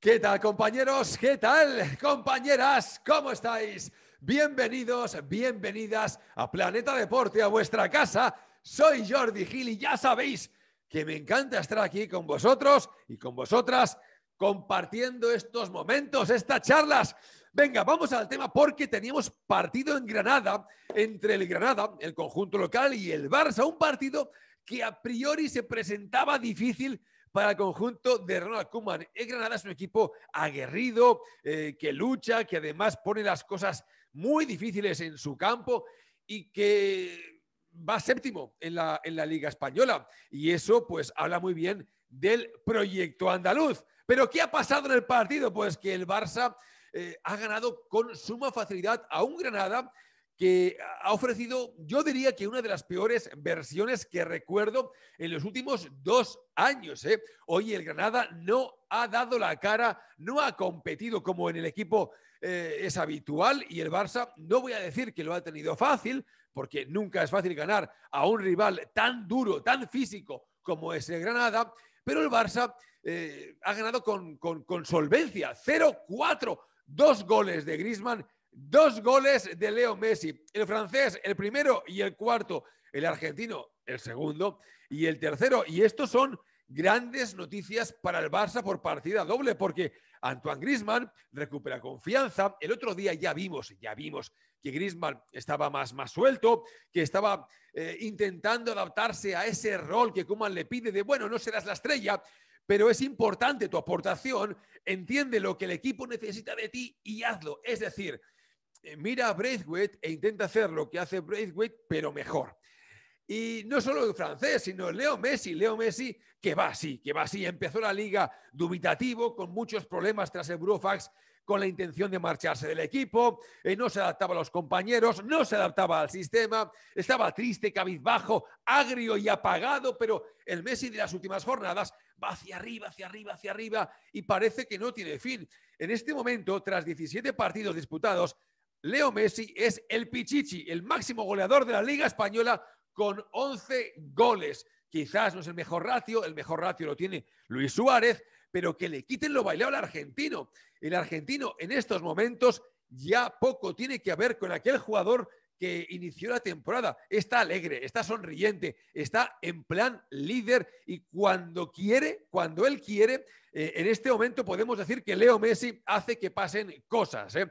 ¿Qué tal compañeros? ¿Qué tal compañeras? ¿Cómo estáis? Bienvenidos, bienvenidas a Planeta Deporte, a vuestra casa. Soy Jordi Gil y ya sabéis que me encanta estar aquí con vosotros y con vosotras compartiendo estos momentos, estas charlas. Venga, vamos al tema porque teníamos partido en Granada entre el Granada, el conjunto local y el Barça, un partido que a priori se presentaba difícil para el conjunto de Ronald Koeman. Granada es un equipo aguerrido, eh, que lucha, que además pone las cosas muy difíciles en su campo y que va séptimo en la, Liga Española. Y eso pues habla muy bien del proyecto andaluz. Pero ¿qué ha pasado en el partido? Pues que el Barça eh, ha ganado con suma facilidad a un Granada que ha ofrecido, yo diría que una de las peores versiones que recuerdo en los últimos dos años. Hoy ¿eh? el Granada no ha dado la cara, no ha competido como en el equipo eh, es habitual y el Barça, no voy a decir que lo ha tenido fácil, porque nunca es fácil ganar a un rival tan duro, tan físico como es el Granada, pero el Barça eh, ha ganado con, con, con solvencia, 0-4, dos goles de Grisman Dos goles de Leo Messi. El francés, el primero y el cuarto. El argentino, el segundo y el tercero. Y estos son grandes noticias para el Barça por partida doble, porque Antoine Grisman recupera confianza. El otro día ya vimos, ya vimos que Grisman estaba más, más suelto, que estaba eh, intentando adaptarse a ese rol que Kuman le pide de, bueno, no serás la estrella, pero es importante tu aportación, entiende lo que el equipo necesita de ti y hazlo. Es decir, eh, mira a Braithwaite e intenta hacer lo que hace Braithwaite, pero mejor. Y no solo el francés, sino Leo Messi, Leo Messi que va así, que va así. Empezó la liga dubitativo, con muchos problemas tras el Brufax, con la intención de marcharse del equipo, eh, no se adaptaba a los compañeros, no se adaptaba al sistema, estaba triste, cabizbajo, agrio y apagado, pero el Messi de las últimas jornadas va hacia arriba, hacia arriba, hacia arriba y parece que no tiene fin. En este momento, tras 17 partidos disputados, Leo Messi es el Pichichi, el máximo goleador de la Liga Española con 11 goles. Quizás no es el mejor ratio, el mejor ratio lo tiene Luis Suárez, pero que le quiten lo bailado al argentino. El argentino en estos momentos ya poco tiene que ver con aquel jugador que inició la temporada. Está alegre, está sonriente, está en plan líder y cuando quiere, cuando él quiere, eh, en este momento podemos decir que Leo Messi hace que pasen cosas. ¿eh?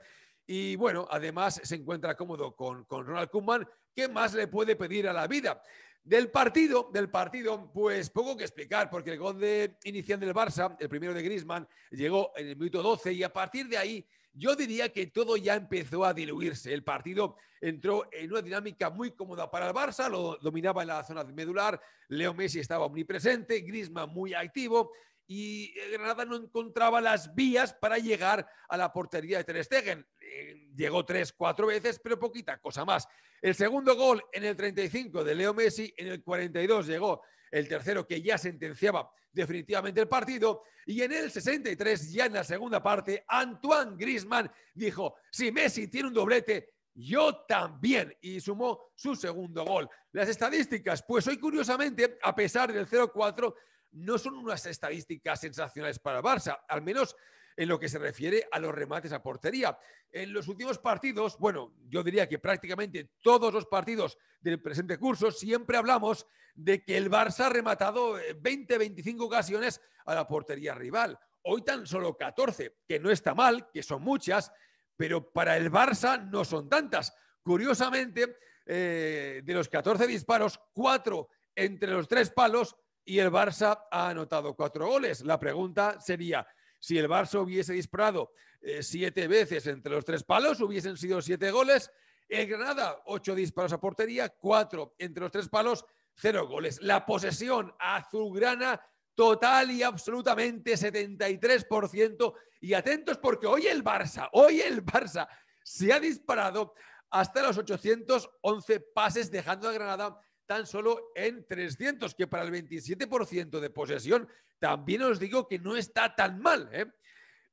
Y bueno, además se encuentra cómodo con, Ronald Koeman. ¿Qué más le puede pedir a la vida? Del partido, del partido, pues poco que explicar, porque el gol de inicial del Barça, el primero de Griezmann, llegó en el minuto 12 y a partir de ahí yo diría que todo ya empezó a diluirse. El partido entró en una dinámica muy cómoda para el Barça, lo dominaba en la zona medular, Leo Messi estaba omnipresente, Griezmann muy activo, y eh, Granada no encontraba las vías para llegar a la portería de Ter Stegen. Eh, llegó tres, cuatro veces, pero poquita cosa más. El segundo gol en el 35 de Leo Messi, en el 42 llegó el tercero que ya sentenciaba definitivamente el partido y en el 63 ya en la segunda parte Antoine Grisman dijo, si Messi tiene un doblete, yo también. Y sumó su segundo gol. Las estadísticas, pues hoy curiosamente, a pesar del 0-4, no son unas estadísticas sensacionales para el Barça, al menos en lo que se refiere a los remates a portería. En los últimos partidos, bueno, yo diría que prácticamente todos los partidos del presente curso, siempre hablamos de que el Barça ha rematado 20-25 eh, ocasiones a la portería rival. Hoy tan solo 14, que no está mal, que son muchas, pero para el Barça no son tantas. Curiosamente, eh, de los 14 disparos, 4 entre los tres palos y el Barça ha anotado cuatro goles. La pregunta sería, si el Barça hubiese disparado eh, siete veces entre los tres palos, hubiesen sido siete goles. El Granada, ocho disparos a portería, cuatro entre los tres palos, cero goles. La posesión azulgrana total y absolutamente 73%. Y atentos porque hoy el Barça, hoy el Barça se ha disparado hasta los 811 pases dejando a Granada tan solo en 300, que para el 27% de posesión también os digo que no está tan mal. ¿eh?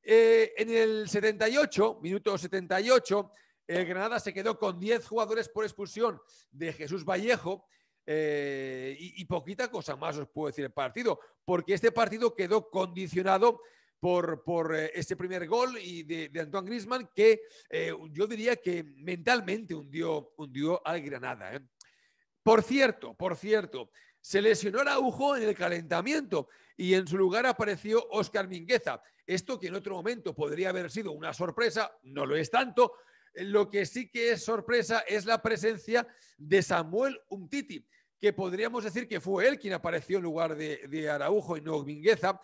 Eh, en el 78, minuto 78, eh, Granada se quedó con 10 jugadores por expulsión de Jesús Vallejo. y, poquita cosa más os puedo decir el partido, porque este partido quedó condicionado por, por este primer gol y de, Antoine Grisman que yo diría que mentalmente hundió, hundió al Granada. Por cierto, por cierto, se lesionó Araujo en el calentamiento y en su lugar apareció Óscar Mingueza. Esto que en otro momento podría haber sido una sorpresa, no lo es tanto. Lo que sí que es sorpresa es la presencia de Samuel Umtiti, que podríamos decir que fue él quien apareció en lugar de, de Araujo y no Mingueza.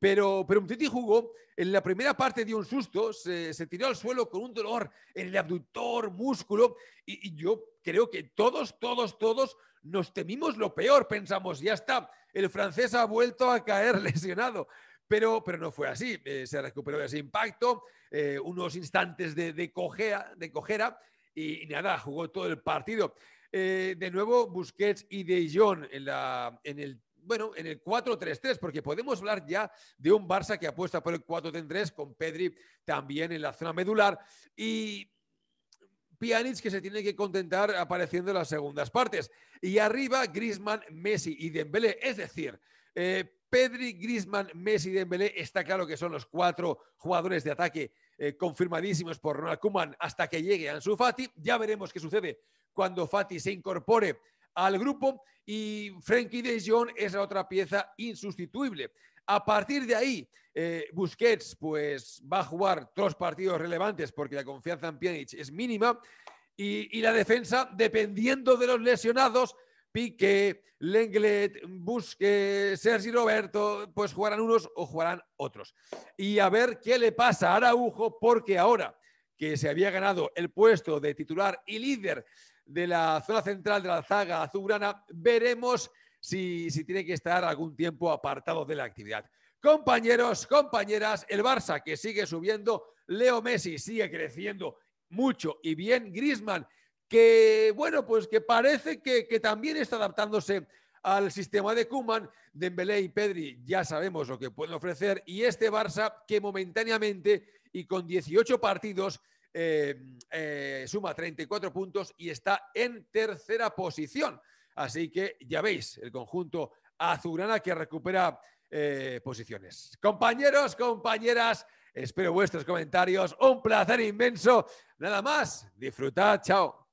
Pero, pero jugó, en la primera parte dio un susto, se, tiró al suelo con un dolor en el abductor, músculo, y, yo creo que todos, todos, todos nos temimos lo peor, pensamos, ya está, el francés ha vuelto a caer lesionado. Pero, pero, no fue así. Eh, se recuperó de ese impacto, eh, unos instantes de, de, cojea, de cojera y, nada, jugó todo el partido. Eh, de nuevo, Busquets y De Jong en, la, en el bueno, en el 4-3-3, porque podemos hablar ya de un Barça que apuesta por el 4-3-3 con Pedri también en la zona medular y Pjanic que se tiene que contentar apareciendo en las segundas partes. Y arriba Griezmann, Messi y Dembélé, es decir, eh, Pedri, Griezmann, Messi y Dembélé está claro que son los cuatro jugadores de ataque eh, confirmadísimos por Ronald Koeman hasta que llegue su Fati. Ya veremos qué sucede cuando Fati se incorpore al grupo y Frankie de Jong es la otra pieza insustituible. A partir de ahí, eh, Busquets pues, va a jugar dos partidos relevantes porque la confianza en Pjanic es mínima y, la defensa, dependiendo de los lesionados, Piqué, Lenglet, Busquets, Sergi Roberto, pues jugarán unos o jugarán otros. Y a ver qué le pasa a Araujo, porque ahora que se había ganado el puesto de titular y líder de la zona central de la zaga azulgrana, veremos si, tiene que estar algún tiempo apartado de la actividad. Compañeros, compañeras, el Barça que sigue subiendo, Leo Messi sigue creciendo mucho y bien, Grisman que bueno, pues que parece que, también está adaptándose al sistema de Kuman, Dembélé y Pedri ya sabemos lo que pueden ofrecer y este Barça que momentáneamente y con 18 partidos Em, eh, suma 34 puntos y está en tercera posición. Así que ya veis, el conjunto azulana que recupera eh, posiciones. Compañeros, compañeras, espero vuestros comentarios. Un placer inmenso. Nada más, disfrutad, chao.